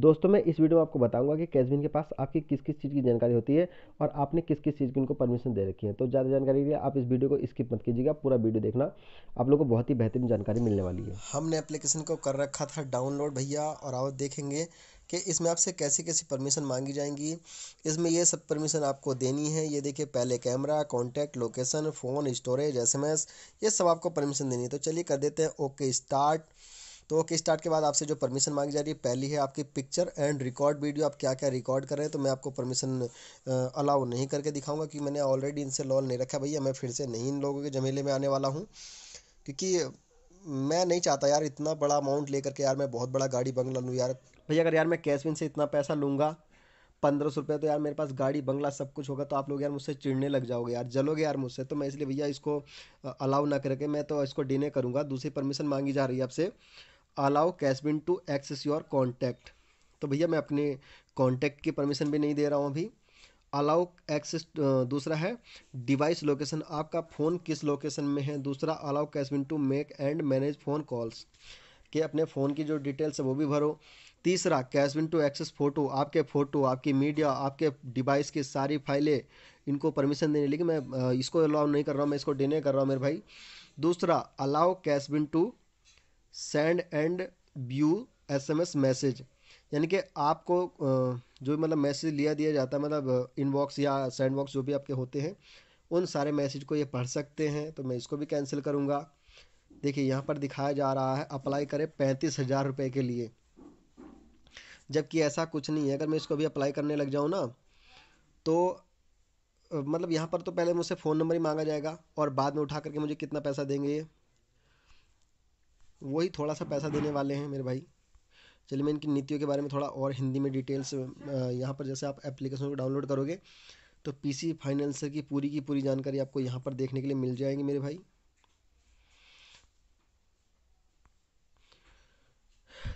दोस्तों मैं इस वीडियो में आपको बताऊंगा कि कैशबिन के पास आपकी किस किस चीज़ की जानकारी होती है और आपने किस किस चीज़ की उनको परमिशन दे रखी है तो ज़्यादा जानकारी के लिए आप इस वीडियो को स्किप मत कीजिएगा पूरा वीडियो देखना आप लोगों को बहुत ही बेहतरीन जानकारी मिलने वाली है हमने एप्लीकेशन को कर रखा था डाउनलोड भैया और आओ देखेंगे कि इसमें आपसे कैसी कैसी परमिशन मांगी जाएंगी इसमें ये सब परमिशन आपको देनी है ये देखिए पहले camera contact location phone storage एस ये सब आपको परमिशन देनी है तो चलिए कर देते हैं ओके स्टार्ट तो ओके स्टार्ट के बाद आपसे जो परमिशन मांगी जा रही है पहली है आपकी पिक्चर एंड रिकॉर्ड वीडियो आप क्या क्या रिकॉर्ड कर रहे हैं तो मैं आपको परमिशन अलाउ नहीं करके दिखाऊंगा कि मैंने ऑलरेडी इनसे लॉल नहीं रखा भैया मैं फिर से नहीं इन लोगों के झमेले में आने वाला हूँ क्योंकि मैं नहीं चाहता यार इतना बड़ा अमाउंट लेकर के यार मैं बहुत बड़ा गाड़ी बंगला लूँ यार भैया अगर यार मैं कैश विन से इतना पैसा लूँगा पंद्रह सौ रुपये तो यार मेरे पास गाड़ी बंगला सब कुछ होगा तो आप लोग यार मुझसे चिड़ने लग जाओगे यार जलोगे यार मुझसे तो मैं इसलिए भैया इसको अलाउ ना करके मैं तो इसको डिने करूँगा दूसरी परमिशन मांगी जा रही है आपसे allow Cashbean to access your contact तो भैया मैं अपने कॉन्टैक्ट की परमिशन भी नहीं दे रहा हूँ अभी अलाउ एक्सेस दूसरा है डिवाइस लोकेशन आपका फ़ोन किस लोकेशन में है दूसरा allow Cashbean to make and manage phone calls के अपने फ़ोन की जो डिटेल्स है वो भी भरो तीसरा कैशबिन टू एक्सेस फ़ोटो आपके फ़ोटो आपकी मीडिया आपके डिवाइस की सारी फाइलें इनको परमिशन देने लेकिन मैं इसको अलाउ नहीं कर रहा हूँ मैं इसको डिने कर रहा हूँ मेरे भाई दूसरा allow Cashbean to send and view SMS message यानी कि आपको जो मतलब मैसेज लिया दिया जाता है मतलब इनबॉक्स या सेंड बॉक्स जो भी आपके होते हैं उन सारे मैसेज को ये पढ़ सकते हैं तो मैं इसको भी कैंसिल करूँगा देखिए यहाँ पर दिखाया जा रहा है अप्लाई करें पैंतीस हज़ार रुपये के लिए जबकि ऐसा कुछ नहीं है अगर मैं इसको भी अप्लाई करने लग जाऊँ ना तो मतलब यहाँ पर तो पहले मुझसे फ़ोन नंबर ही मांगा जाएगा और बाद में उठा करके मुझे कितना पैसा देंगे ये वही थोड़ा सा पैसा देने वाले हैं मेरे भाई चलिए मैं इनकी नीतियों के बारे में थोड़ा और हिंदी में डिटेल्स यहाँ पर जैसे आप एप्लीकेशन को डाउनलोड करोगे तो पीसी फाइनेंसर की पूरी की पूरी जानकारी आपको यहाँ पर देखने के लिए मिल जाएंगी मेरे भाई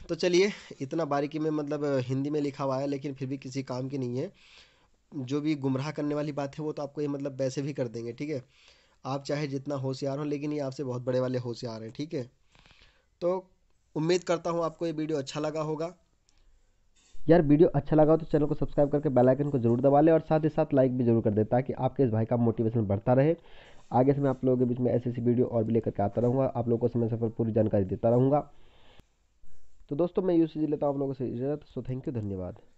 तो चलिए इतना बारीकी में मतलब हिंदी में लिखा हुआ है लेकिन फिर भी किसी काम की नहीं है जो भी गुमराह करने वाली बात है वो तो आपको ये मतलब वैसे भी कर देंगे ठीक है आप चाहे जितना होशियार हो लेकिन ये आपसे बहुत बड़े वाले होशियार हैं ठीक है थीके? तो उम्मीद करता हूँ आपको ये वीडियो अच्छा लगा होगा यार वीडियो अच्छा लगा हो तो चैनल को सब्सक्राइब करके बेल आइकन को जरूर दबा लें और साथ ही साथ लाइक भी जरूर कर दें ताकि आपके इस भाई का मोटिवेशन बढ़ता रहे आगे से मैं आप लोगों के बीच में ऐसी ऐसी वीडियो और भी लेकर के आता रहूँगा आप लोगों को समय समय पर पूरी जानकारी देता रहूँगा तो दोस्तों मैं यूसी लेता हूँ आप लोगों से इजाज़त सो थैंक यू धन्यवाद